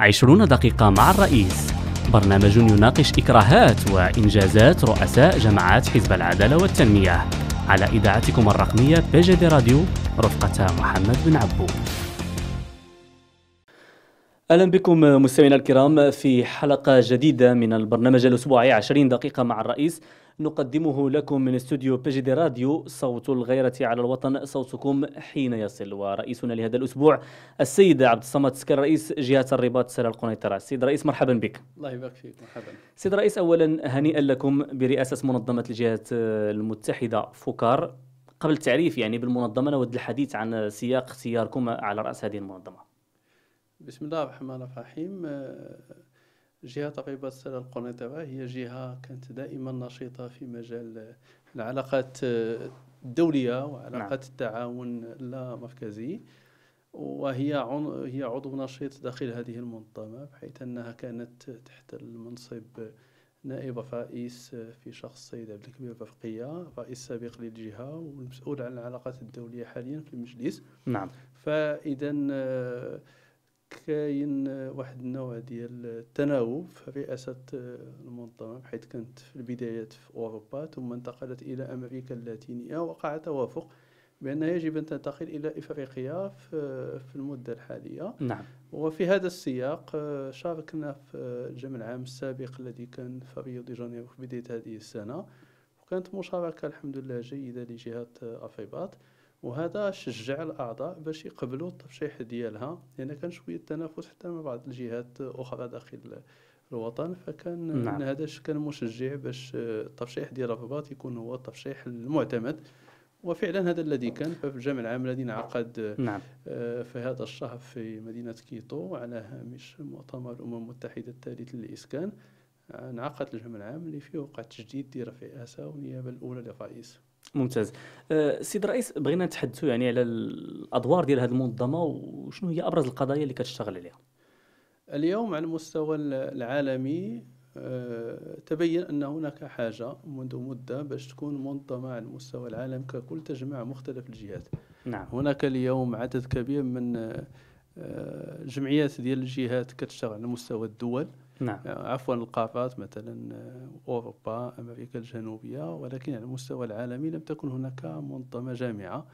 عشرون دقيقة مع الرئيس برنامج يناقش إكراهات وإنجازات رؤساء جماعات حزب العدالة والتنمية على إذاعتكم الرقمية بي جي دي راديو رفقة محمد بن عبو اهلا بكم مستمعينا الكرام في حلقه جديده من البرنامج الاسبوعي 20 دقيقه مع الرئيس نقدمه لكم من استوديو بجد راديو صوت الغيرة على الوطن صوتكم حين يصل ورئيسنا لهذا الأسبوع السيد عبد الصمد سكر رئيس جهة الرباط سلا القنيطرة سيد رئيس مرحبا بك الله يبارك فيك مرحبا سيد رئيس أولا هنيئا لكم برئاسة منظمة الجهات المتحدة فوكار قبل التعريف يعني بالمنظمة نود الحديث عن سياق اختياركم على رأس هذه المنظمة بسم الله الرحمن الرحيم جهة طبيبة السلة القنيطرة هي جهة كانت دائما نشيطة في مجال العلاقات الدولية وعلاقات نعم. التعاون اللامركزي وهي هي عضو نشيط داخل هذه المنظمة بحيث أنها كانت تحت المنصب نائب رئيس في شخص السيد عبد الكبير الرفقية رئيس سابق للجهة والمسؤول عن العلاقات الدولية حاليا في المجلس نعم فإذا كاين واحد النوع ديال التناوب في رئاسة المنظمة حيث كانت في البدايات في أوروبا ثم انتقلت إلى أمريكا اللاتينية وقع توافق بأنها يجب أن تنتقل إلى إفريقيا في المدة الحالية نعم وفي هذا السياق شاركنا في الجمع العام السابق الذي كان في ريو دي جانيرو في بداية هذه السنة وكانت مشاركة الحمد لله جيدة لجهة أفيباط وهذا شجع الاعضاء باش يقبلوا الترشيح ديالها لان كان شويه تنافس حتى مع بعض الجهات اخرى داخل الوطن فكان نعم. هذا كان مشجع باش الترشيح ديال الرباط يكون هو الترشيح المعتمد وفعلا هذا الذي كان في الجامع العام الذي انعقد نعم. آه، في هذا الشهر في مدينه كيتو على هامش مؤتمر الامم المتحده الثالث للاسكان آه، انعقد الجامع العام اللي فيه وقع تجديد رئاسه والنيابه الاولى للرئيس ممتاز أه، سيد الرئيس بغينا نتحدثوا يعني على الادوار ديال هذه المنظمه وشنو هي ابرز القضايا اللي كتشتغل عليها اليوم على المستوى العالمي أه، تبين ان هناك حاجه منذ مده باش تكون منظمه على المستوى العالم ككل تجمع مختلف الجهات نعم. هناك اليوم عدد كبير من أه، جمعيات ديال الجهات كتشتغل على مستوى الدول نعم. آه، عفوا القارات مثلا آه، أوروبا أمريكا الجنوبية ولكن على المستوى العالمي لم تكن هناك منظمة جامعة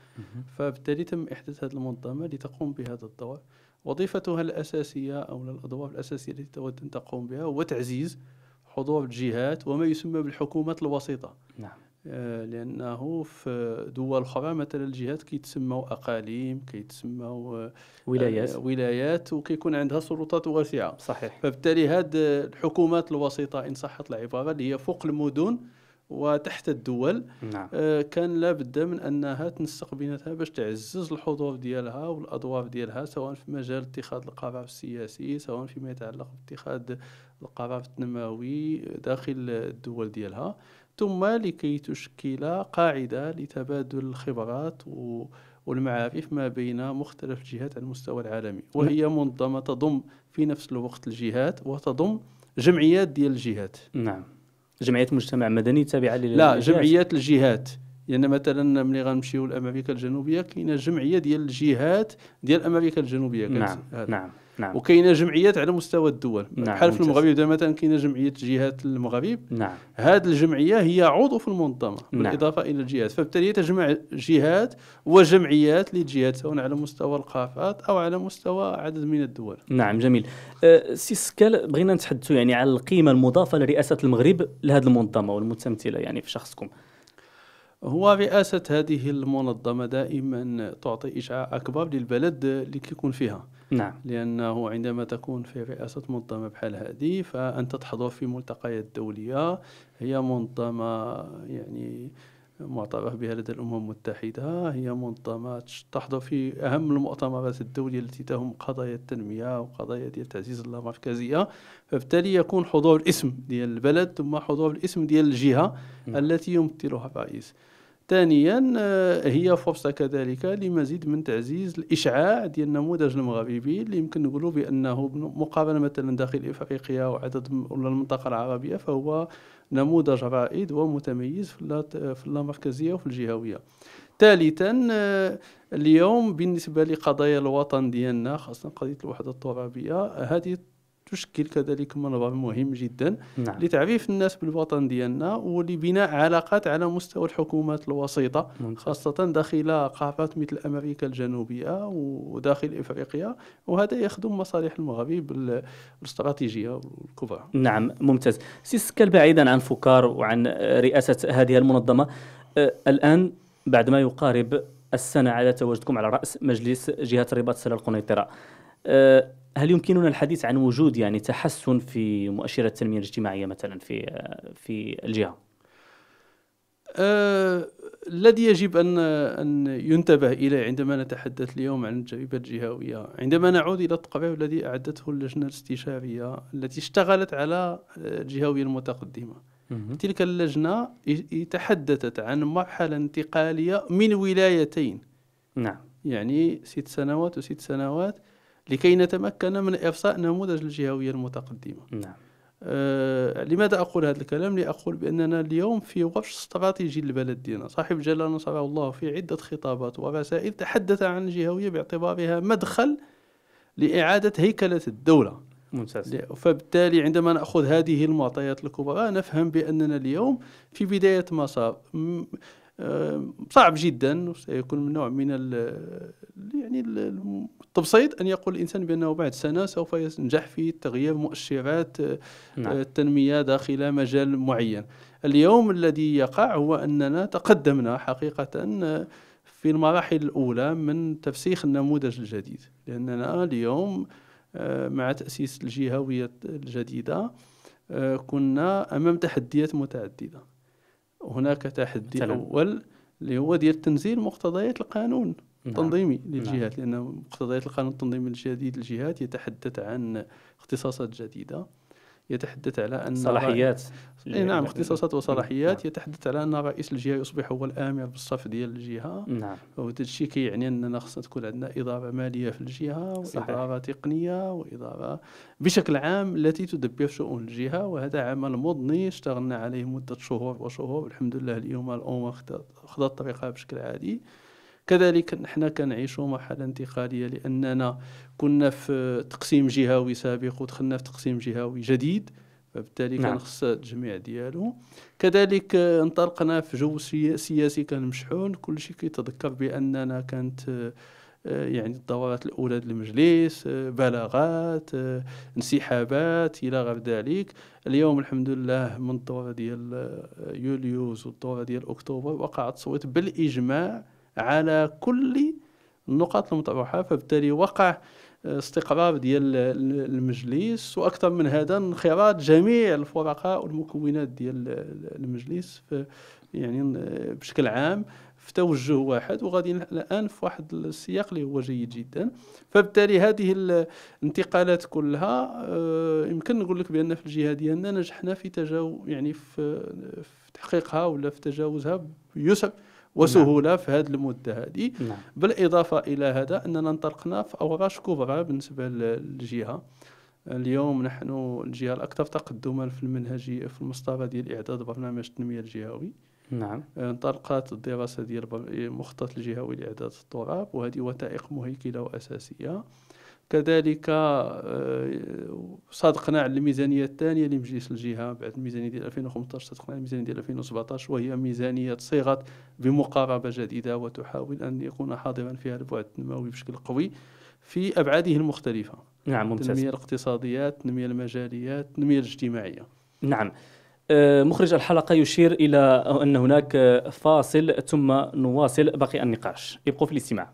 فبالتالي تم إحداث هذه المنظمة لتقوم بهذا الدور وظيفتها الأساسية أو الأدوار الأساسية التي تود أن تقوم بها هو تعزيز حضور الجهات وما يسمى بالحكومات الوسيطة نعم. آه، لانه في دول اخرى مثلا الجهات كيتسموا اقاليم كيتسموا آه، ولايات آه، ولايات وكيكون عندها سلطات واسعه صحيح فبالتالي هذه الحكومات الوسيطه ان صحت العباره اللي هي فوق المدن وتحت الدول نعم. آه كان لابد من انها تنسق بيناتها باش تعزز الحضور ديالها والادوار ديالها سواء في مجال اتخاذ القرار السياسي سواء فيما يتعلق باتخاذ القرار التنموي داخل الدول ديالها ثم لكي تشكل قاعدة لتبادل الخبرات و والمعارف ما بين مختلف الجهات على المستوى العالمي نعم. وهي منظمة تضم في نفس الوقت الجهات وتضم جمعيات ديال الجهات نعم جمعيات مجتمع مدني تابعة لل لا جمعيات الجهات لان يعني مثلا ملي غنمشيو لامريكا الجنوبيه كاينه جمعيه ديال الجهات ديال امريكا الجنوبيه نعم نعم نعم. وكاينه جمعيات على مستوى الدول نعم. بحال في المغرب مثلا كاينه جمعيه جهات المغرب نعم. هذه الجمعيه هي عضو في المنظمه نعم. بالاضافه الى الجهات فبالتالي تجمع جهات وجمعيات للجهات سواء على مستوى القافات او على مستوى عدد من الدول نعم جميل أه سي سكال بغينا نتحدثوا يعني على القيمه المضافه لرئاسه المغرب لهذه المنظمه والمتمثله يعني في شخصكم هو رئاسة هذه المنظمة دائما تعطي إشعاع أكبر للبلد اللي كيكون فيها نعم لانه عندما تكون في رئاسه منظمه بحال هذه فانت تحضر في ملتقيات دوليه هي منظمه يعني معترف بها لدى الامم المتحده هي منظمه تحضر في اهم المؤتمرات الدوليه التي تهم قضايا التنميه وقضايا ديال تعزيز اللامركزيه فبالتالي يكون حضور الاسم ديال البلد ثم حضور الاسم ديال الجهه م. نعم. التي يمثلها الرئيس ثانيا آه، هي فرصه كذلك لمزيد من تعزيز الاشعاع ديال النموذج المغربي اللي يمكن نقولوا بانه مقارنه مثلا داخل افريقيا وعدد ولا المنطقه العربيه فهو نموذج رائد ومتميز في اللامركزيه وفي الجهويه ثالثا آه، اليوم بالنسبه لقضايا الوطن ديالنا خاصه قضيه الوحده الترابيه هذه تشكل كذلك منبع مهم جدا نعم. لتعريف الناس بالوطن ديالنا ولبناء علاقات على مستوى الحكومات الوسيطه ممتاز. خاصه داخل قارات مثل امريكا الجنوبيه وداخل افريقيا وهذا يخدم مصالح المغرب الاستراتيجيه الكبرى نعم ممتاز سي سكال بعيدا عن فكار وعن رئاسه هذه المنظمه أه الان بعد ما يقارب السنه على تواجدكم على راس مجلس جهه الرباط سلا القنيطره أه هل يمكننا الحديث عن وجود يعني تحسن في مؤشرات التنميه الاجتماعيه مثلا في في الجهه؟ آه، الذي يجب ان ان ينتبه اليه عندما نتحدث اليوم عن التجربه الجهويه، عندما نعود الى التقرير الذي اعدته اللجنه الاستشاريه التي اشتغلت على أه، الجهويه المتقدمه. مم. تلك اللجنه تحدثت عن مرحله انتقاليه من ولايتين. نعم. يعني ست سنوات وست سنوات لكي نتمكن من إرساء نموذج الجهوية المتقدمة نعم. آه، لماذا أقول هذا الكلام؟ لأقول بأننا اليوم في ورش استراتيجي للبلد ديالنا صاحب جلال نصره الله في عدة خطابات ورسائل تحدث عن الجهوية باعتبارها مدخل لإعادة هيكلة الدولة ممتاز فبالتالي عندما ناخذ هذه المعطيات الكبرى نفهم باننا اليوم في بدايه مسار آه، صعب جدا وسيكون من نوع من الـ يعني التبسيط ان يقول الانسان بانه بعد سنه سوف ينجح في تغيير مؤشرات آه، نعم. آه، التنميه داخل مجال معين. اليوم الذي يقع هو اننا تقدمنا حقيقه في المراحل الاولى من تفسيخ النموذج الجديد لاننا اليوم مع تاسيس الجهويه الجديده كنا امام تحديات متعدده. هناك تحدي مثلاً. أول اللي هو ديال تنزيل مقتضيات القانون نعم. التنظيمي نعم. للجهات نعم. لأن مقتضيات القانون التنظيمي الجديد للجهات يتحدث عن اختصاصات جديدة يتحدث على أن صلاحيات إيه نعم يعني اختصاصات وصلاحيات نعم. يتحدث على أن رئيس الجهة يصبح هو الآمر بالصف ديال الجهة نعم وهذا الشيء كيعني أننا خصنا تكون عندنا إدارة مالية في الجهة وإدارة تقنية وإدارة بشكل عام التي تدبر شؤون الجهة وهذا عمل مضني اشتغلنا عليه مدة شهور وشهور والحمد لله اليوم الأمور خذت طريقها بشكل عادي كذلك نحن كنعيشوا مرحله انتقاليه لاننا كنا في تقسيم جهوي سابق ودخلنا في تقسيم جهوي جديد فبالتالي نعم. كان خص التجميع ديالو كذلك انطلقنا في جو سياسي كان مشحون كل شيء كيتذكر باننا كانت آه، يعني الدورات الاولى للمجلس آه، بلاغات آه، انسحابات الى غير ذلك اليوم الحمد لله من الدوره ديال يوليوز والدوره ديال اكتوبر وقع التصويت بالاجماع على كل النقاط المطروحة فبالتالي وقع آه، استقرار ديال المجلس واكثر من هذا انخراط جميع الفرقاء والمكونات ديال المجلس يعني آه، بشكل عام في توجه واحد وغادي الان في واحد السياق اللي هو جيد جدا فبالتالي هذه الانتقالات كلها آه، يمكن نقول لك بان في الجهه ديالنا نجحنا في تجاو يعني في, في تحقيقها ولا في تجاوزها بيسر نعم. وسهوله نعم. في هذه المده هذه نعم. بالاضافه الى هذا اننا انطلقنا في اوراش كبرى بالنسبه للجهه اليوم نحن الجهه الاكثر تقدما في المنهجيه في المسطره ديال اعداد برنامج التنميه الجهوي نعم انطلقت الدراسه ديال المخطط الجهوي لاعداد التراب وهذه وثائق مهيكله واساسيه كذلك آه، صادقنا على الميزانيه الثانيه لمجلس الجهه بعد الميزانيه ديال 2015 صادقنا على الميزانيه ديال 2017 وهي ميزانيه صيغت بمقاربه جديده وتحاول ان يكون حاضرا فيها البعد التنموي بشكل قوي في ابعاده المختلفه نعم ممتاز التنميه الاقتصاديه التنميه المجاليه التنميه الاجتماعيه نعم آه، مخرج الحلقة يشير إلى أن هناك فاصل ثم نواصل بقي النقاش ابقوا في الاستماع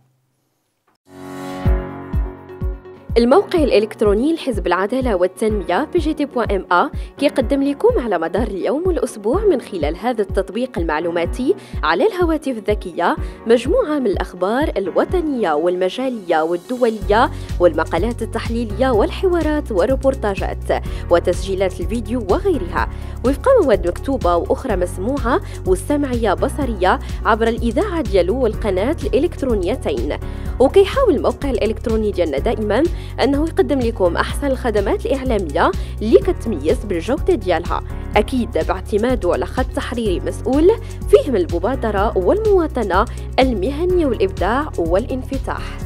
الموقع الإلكتروني لحزب العدالة والتنمية pgt.ma كيقدم لكم على مدار اليوم والأسبوع من خلال هذا التطبيق المعلوماتي على الهواتف الذكية مجموعة من الأخبار الوطنية والمجالية والدولية والمقالات التحليلية والحوارات والروبورتاجات وتسجيلات الفيديو وغيرها وفق مواد مكتوبة وأخرى مسموعة والسمعية بصرية عبر الإذاعة ديالو والقناة الإلكترونيتين وكيحاول الموقع الإلكتروني ديالنا دائما انه يقدم لكم احسن الخدمات الاعلاميه اللي كتميز بالجوده ديالها اكيد باعتماده على خط تحريري مسؤول فيهم المبادره والمواطنه المهنيه والابداع والانفتاح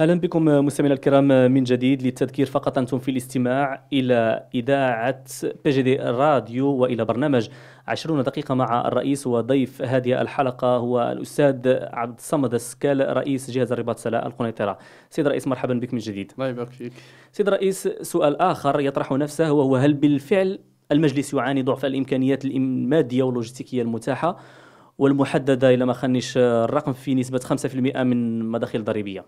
اهلا بكم مستمعينا الكرام من جديد للتذكير فقط انتم في الاستماع الى اذاعه بي جي دي الراديو والى برنامج 20 دقيقه مع الرئيس وضيف هذه الحلقه هو الاستاذ عبد الصمد السكال رئيس جهاز الرباط سلاء القنيطره. سيد الرئيس مرحبا بك من جديد. الله يبارك فيك. سيد الرئيس سؤال اخر يطرح نفسه وهو هل بالفعل المجلس يعاني ضعف الامكانيات الماديه واللوجستيكيه المتاحه والمحدده الى ما خنش الرقم في نسبه 5% من مداخل ضريبيه؟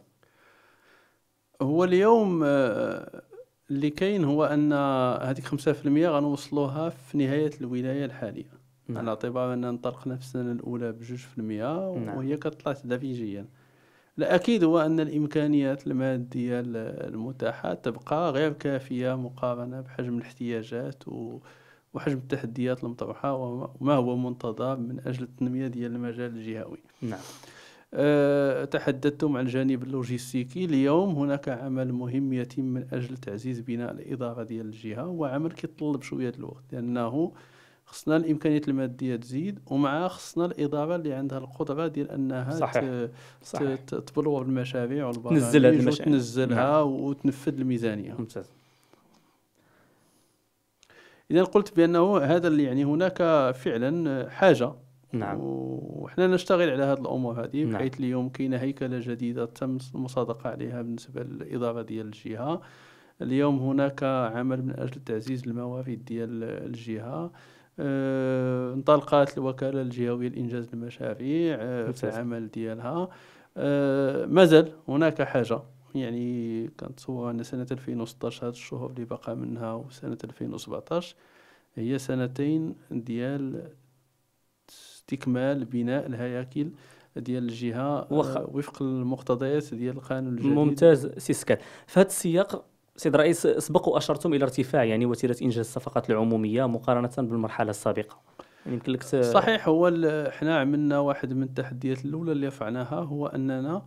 هو اليوم آه، اللي كاين هو ان هذيك 5% غنوصلوها في نهايه الولايه الحاليه نعم. على اعتبار اننا انطلقنا في السنه الاولى ب 2% نعم. وهي كطلع تدريجيا الاكيد هو ان الامكانيات الماديه المتاحه تبقى غير كافيه مقارنه بحجم الاحتياجات و... وحجم التحديات المطروحه وما هو منتظر من اجل التنميه ديال المجال الجهوي نعم آه، تحدثتم عن الجانب اللوجستيكي اليوم هناك عمل مهم يتم من أجل تعزيز بناء الإدارة ديال الجهة وعمل كيطلب شوية الوقت لأنه خصنا الامكانيات الماديه تزيد ومع خصنا الاداره اللي عندها القدره ديال انها صحيح. تبلور المشاريع والبرامج تنزل هذه المشاريع تنزلها نعم. وتنفذ الميزانيه ممتاز اذا قلت بانه هذا اللي يعني هناك فعلا حاجه نعم وحنا نشتغل على هذه الامور هذه نعم. بحيث اليوم كاينه هيكله جديده تم المصادقه عليها بالنسبه للاداره ديال الجهه اليوم هناك عمل من اجل تعزيز الموارد ديال الجهه أه انطلقت الوكاله الجهويه لانجاز المشاريع أه في العمل ديالها أه مازال هناك حاجه يعني كنتصور ان سنه 2016 هذا الشهور اللي بقى منها وسنه 2017 هي سنتين ديال استكمال بناء الهياكل ديال الجهه آه، وخ... وفق المقتضيات ديال القانون الجديد ممتاز سي سكان في هذا السياق سيد الرئيس سبق واشرتم الى ارتفاع يعني وتيره انجاز الصفقات العموميه مقارنه بالمرحله السابقه يعني يمكن لك ت... صحيح هو حنا عملنا واحد من التحديات الاولى اللي رفعناها هو اننا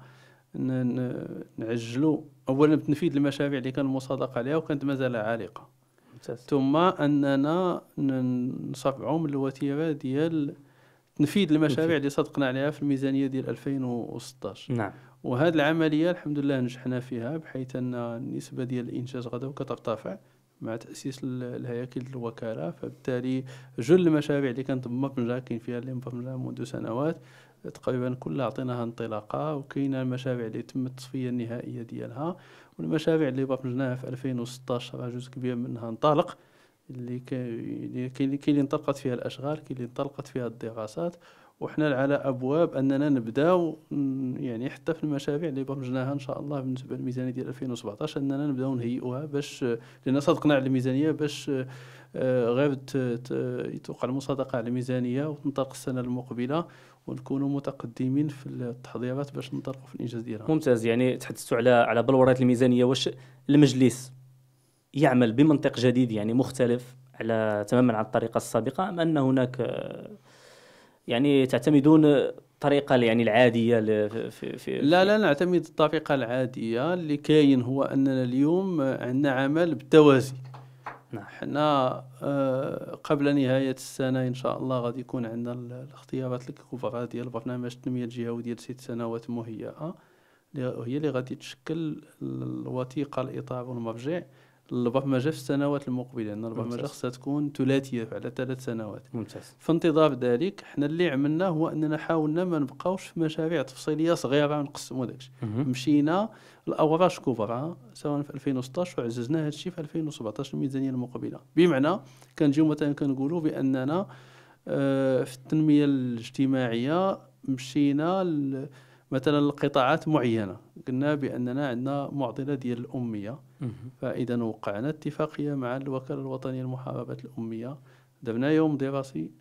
نعجلوا اولا بتنفيذ المشاريع اللي كان المصادقه عليها وكانت مازال عالقه ممتاز. ثم اننا نصفعوا من الوتيره ديال تنفيذ المشاريع اللي صدقنا عليها في الميزانيه ديال 2016 نعم وهذه العمليه الحمد لله نجحنا فيها بحيث ان النسبه ديال الانجاز غدا كترتفع مع تاسيس الهياكل الوكاله فبالتالي جل المشاريع اللي كانت مبرمجه كاين فيها اللي مبرمجه منذ سنوات تقريبا كلها عطيناها انطلاقه وكاينه المشاريع اللي تم التصفيه النهائيه ديالها والمشاريع اللي برمجناها في 2016 جزء كبير منها انطلق اللي كاين اللي انطلقت فيها الاشغال كاين اللي انطلقت فيها الدراسات وحنا على ابواب اننا نبداو يعني حتى في المشاريع اللي برمجناها ان شاء الله بالنسبه للميزانيه ديال 2017 اننا نبداو نهيئوها باش لان صدقنا على الميزانيه باش آه، غير توقع المصادقه على الميزانيه وتنطلق السنه المقبله ونكونوا متقدمين في التحضيرات باش ننطلقوا في الانجاز ديالها ممتاز يعني تحدثتوا على على بلورات الميزانيه واش المجلس يعمل بمنطق جديد يعني مختلف على تماما عن الطريقه السابقه ام ان هناك يعني تعتمدون الطريقه يعني العاديه في, في لا لا نعتمد الطريقه العاديه اللي كاين هو اننا اليوم عندنا عمل بالتوازي نعم. حنا آه، قبل نهايه السنه ان شاء الله غادي يكون عندنا الاختيارات الكبرى ديال برنامج التنميه الجهوي ديال ست سنوات مهيئه هي اللي غادي تشكل الوثيقه الاطار والمرجع البرمجه في السنوات المقبله لان البرمجه خصها تكون ثلاثيه على ثلاث سنوات ممتاز في انتظار ذلك حنا اللي عملناه هو اننا حاولنا ما نبقاوش في مشاريع تفصيليه صغيره ونقسموا داكشي مشينا الاوراش كبرى سواء في 2016 وعززنا هذا الشيء في 2017 الميزانيه المقبله بمعنى كنجيو مثلا كنقولوا باننا آه، في التنميه الاجتماعيه مشينا مثلا لقطاعات معينه قلنا باننا عندنا معضله ديال الاميه فإذا وقعنا اتفاقية مع الوكالة الوطنية لمحاربة الأمية درنا يوم دراسي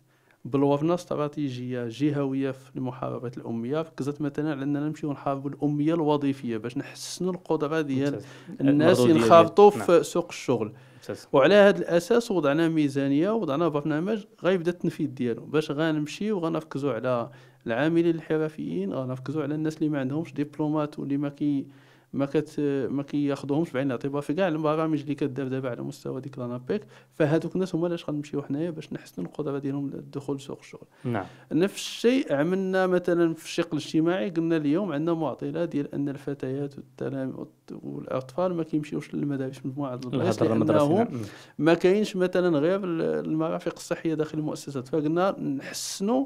بلورنا استراتيجيه جهويه في المحاربه الاميه ركزت مثلا على اننا نمشيو نحاربوا الاميه الوظيفيه باش نحسنوا القدره ديال الناس ينخرطوا في نعم. سوق الشغل وعلى هذا الاساس وضعنا ميزانيه وضعنا برنامج غيبدا التنفيذ ديالو باش غنمشيو وغنركزوا على العاملين الحرفيين غنركزوا على الناس اللي ما عندهمش دبلومات واللي ما كي ما كت ما كياخذوهمش بعين الاعتبار في كاع البرامج اللي كدير دابا على مستوى ديك لانابيك فهذوك الناس هما علاش غنمشيو حنايا باش نحسنوا القدره ديالهم للدخول لسوق الشغل نعم نفس الشيء عملنا مثلا في الشق الاجتماعي قلنا اليوم عندنا معضله ديال ان الفتيات والتلاميذ والاطفال ما كيمشيوش للمدارس من بعض البلايص لانهم نعم. ما كاينش مثلا غير المرافق الصحيه داخل المؤسسات فقلنا نحسنوا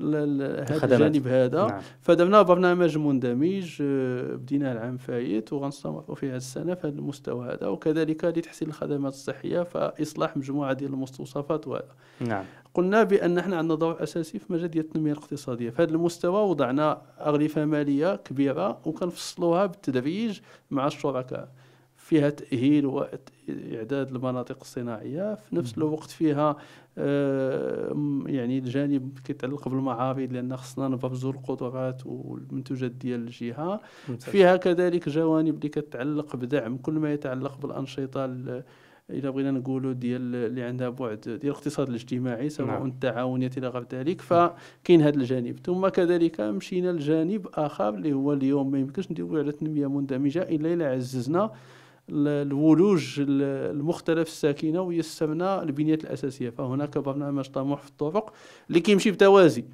هذا الجانب هذا نعم. فدمنا برنامج مندمج آه، بديناه العام فايت وغنستمروا في هذه السنه في هذا المستوى هذا وكذلك لتحسين الخدمات الصحيه فاصلاح مجموعه ديال المستوصفات وهذا نعم قلنا بان احنا عندنا دور اساسي في مجال التنميه الاقتصاديه في هذا المستوى وضعنا اغلفه ماليه كبيره وكنفصلوها بالتدريج مع الشركاء فيها تأهيل وإعداد المناطق الصناعية في نفس الوقت فيها آه، يعني الجانب كيتعلق بالمعابد لأن خصنا نفابزو القدرات والمنتوجات ديال الجهة فيها كذلك جوانب اللي كتعلق بدعم كل ما يتعلق بالأنشطة إذا بغينا نقولوا ديال اللي عندها بعد ديال الاقتصاد الاجتماعي سواء نعم. التعاونيات الى غير ذلك فكاين هذا الجانب ثم كذلك مشينا لجانب اخر اللي هو اليوم ما يمكنش نديرو على تنمية مندمجة الا الا عززنا الولوج المختلف الساكنه ويستمنى البنيات الاساسيه فهناك برنامج طموح في الطرق اللي كيمشي بتوازي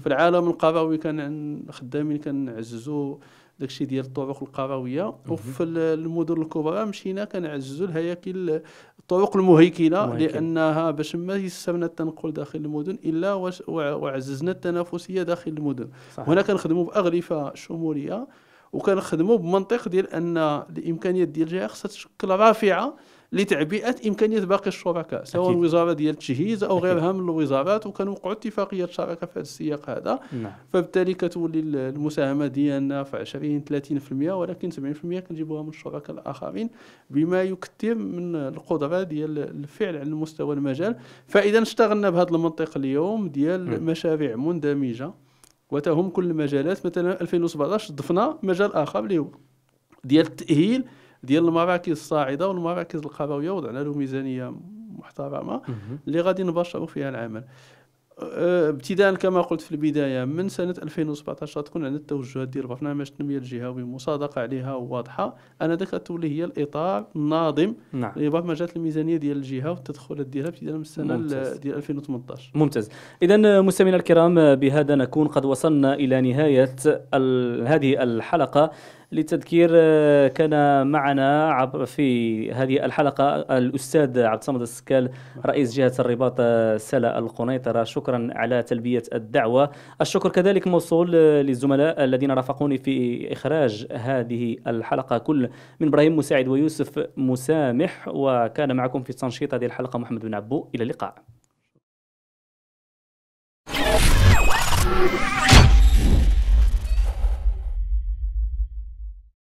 في العالم القروي كان خدامين كنعززوا داكشي ديال الطرق القرويه وفي المدن الكبرى مشينا كنعززوا الهياكل الطرق المهيكله لانها باش ما يستمنا التنقل داخل المدن الا وعززنا التنافسيه داخل المدن صحيح. هنا كنخدموا باغلفه شموليه وكنخدموا بمنطق ديال ان الامكانيات ديال الجهه خصها تشكل رافعه لتعبئه امكانيات باقي الشركاء سواء أكيد. الوزاره ديال التجهيز او غيرها من الوزارات وكنوقعوا اتفاقيات شراكه في هذا السياق هذا نعم. فبالتالي كتولي المساهمه ديالنا في 20 30% ولكن 70% كنجيبوها من الشركاء الاخرين بما يكثر من القدره ديال الفعل على مستوى المجال فاذا اشتغلنا بهذا المنطق اليوم ديال نعم. مشاريع مندمجه وتهم كل المجالات مثلا 2017 ضفنا مجال اخر اللي هو ديال التاهيل ديال المراكز الصاعده والمراكز القرويه وضعنا له ميزانيه محترمه اللي غادي نبشروا فيها العمل ابتداء كما قلت في البدايه من سنه 2017 تكون عندنا التوجهات ديال برنامج التنميه الجهوي مصادقه عليها وواضحه انذاك تولي هي الاطار الناظم نعم. لبرمجات الميزانيه ديال الجهه والتدخلات ديالها ابتداء من السنه ديال 2018 ممتاز اذا مستمعينا الكرام بهذا نكون قد وصلنا الى نهايه هذه الحلقه للتذكير آه، كان معنا عبر في هذه الحلقة الأستاذ عبد الصمد السكال رئيس جهة الرباط آه، سلا القنيطرة شكرا على تلبية الدعوة الشكر كذلك موصول آه، للزملاء الذين رافقوني في إخراج هذه الحلقة كل من إبراهيم مساعد ويوسف مسامح وكان معكم في تنشيط هذه الحلقة محمد بن عبو إلى اللقاء